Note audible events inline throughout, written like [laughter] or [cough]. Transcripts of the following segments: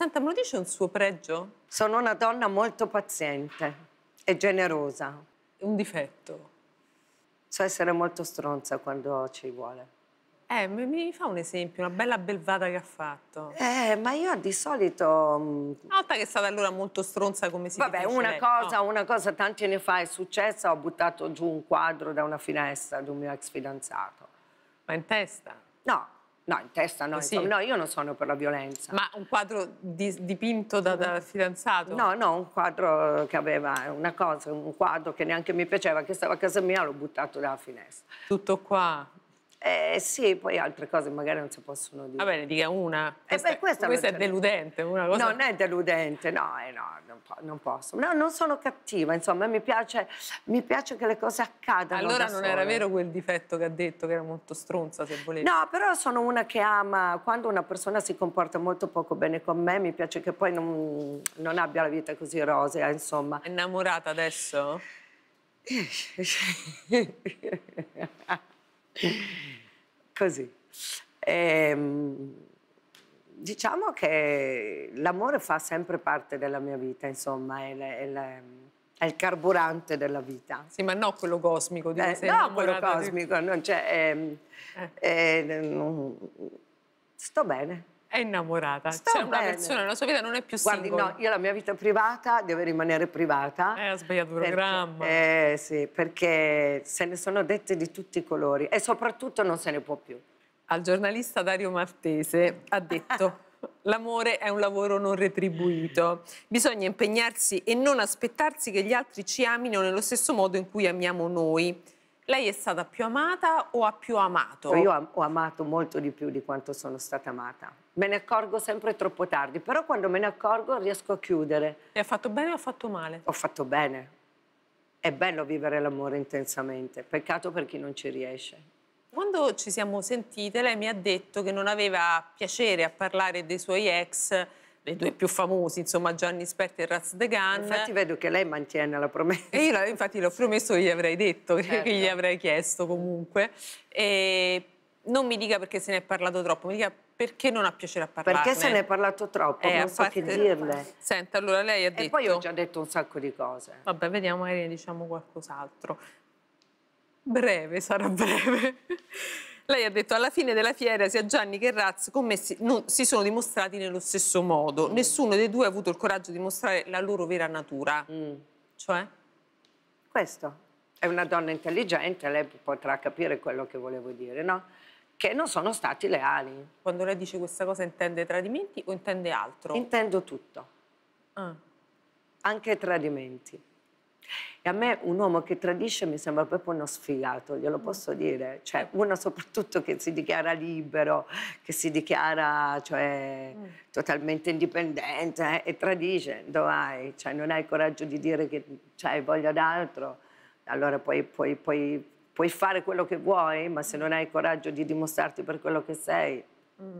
Senta, me lo dice un suo pregio? Sono una donna molto paziente e generosa. Un difetto? So essere molto stronza quando ci vuole. Eh, mi fa un esempio, una bella belvata che ha fatto. Eh, ma io di solito... Mm, una volta che è stata allora molto stronza come si Vabbè, una lei. cosa, no. una cosa tanti anni fa è successa, ho buttato giù un quadro da una finestra di un mio ex fidanzato. Ma in testa? No, No, in testa no, sì. insomma, no, io non sono per la violenza. Ma un quadro di, dipinto da, da, fidanzato? No, no, un quadro che aveva una cosa, un quadro che neanche mi piaceva, che stava a casa mia, l'ho buttato dalla finestra. Tutto qua, eh sì, poi altre cose magari non si possono dire. Va bene, dica una. Eh, questa, eh beh, questa, questa è deludente. Una cosa... No, non è deludente, no, eh, no non, po non, posso. No, non sono cattiva, insomma, mi piace, mi piace che le cose accadano. Allora non sole. era vero quel difetto che ha detto, che era molto stronza, se volete. No, però sono una che ama, quando una persona si comporta molto poco bene con me, mi piace che poi non, non abbia la vita così rosea, insomma. È innamorata adesso? [laughs] [laughs] Così. E, ehm, diciamo che l'amore fa sempre parte della mia vita, insomma, è, la, è, è, il carburante della vita. Sì, ma non quello cosmico. Di eh, no, quello cosmico, di... non c'è... Ehm, eh, eh. sto bene. È innamorata. Sto cioè, bene. una persona la sua vita non è più Guardi, single. no, io la mia vita privata deve rimanere privata. Eh, ha sbagliato il programma. Eh, sì, perché se ne sono dette di tutti i colori e soprattutto non se ne può più. Al giornalista Dario Martese ha detto... [laughs] L'amore è un lavoro non retribuito. Bisogna impegnarsi e non aspettarsi che gli altri ci amino nello stesso modo in cui amiamo noi. Lei è stata più amata o ha più amato? Io ho amato molto di più di quanto sono stata amata. Me ne accorgo sempre troppo tardi, però quando me ne accorgo riesco a chiudere. E ha fatto bene o ha fatto male? Ho fatto bene. È bello vivere l'amore intensamente, peccato per chi non ci riesce. Quando ci siamo sentite, lei mi ha detto che non aveva piacere a parlare dei suoi ex dei due più famosi, insomma Gianni Spetti e Raz De Gan. Infatti vedo che lei mantiene la promessa. E io infatti l'ho promesso che gli avrei detto, certo. che gli avrei chiesto comunque. E non mi dica perché se ne è parlato troppo, mi dica perché non ha piacere a parlare. Perché se ne è parlato troppo, eh, non so parte... che dirle. Senta, allora lei ha detto... E poi ho già detto un sacco di cose. Vabbè, vediamo, magari ne diciamo qualcos'altro. Breve, sarà breve. Lei ha detto alla fine della fiera sia Gianni che Razz commessi non, si sono dimostrati nello stesso modo. Mm. Nessuno dei due ha avuto il coraggio di mostrare la loro vera natura. Mm. Cioè? Questo. È una donna intelligente, lei potrà capire quello che volevo dire, no? Che non sono stati leali. Quando lei dice questa cosa intende tradimenti o intende altro? Intendo tutto. Ah. Anche tradimenti. E a me un uomo che tradisce mi sembra proprio uno sfigato, glielo mm. posso dire. Cioè, uno soprattutto che si dichiara libero, che si dichiara cioè, mm. totalmente indipendente eh, e tradisce, dove hai? Cioè, non hai il coraggio di dire che cioè, voglia d'altro, allora puoi, puoi, puoi, puoi, fare quello che vuoi, ma se mm. non hai il coraggio di dimostrarti per quello che sei, mm.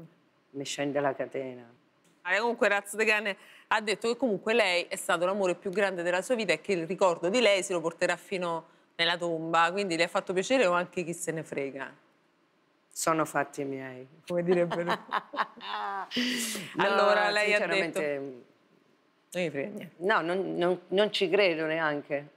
mi scende la catena. Eh, comunque Razz De Cane ha detto che comunque lei è stato l'amore più grande della sua vita e che il ricordo di lei se lo porterà fino nella tomba, quindi le ha fatto piacere o anche chi se ne frega? Sono fatti miei. Come direbbero. [laughs] [laughs] allora no, lei ha detto... Non mi frega niente. No, non, non, non ci credo neanche.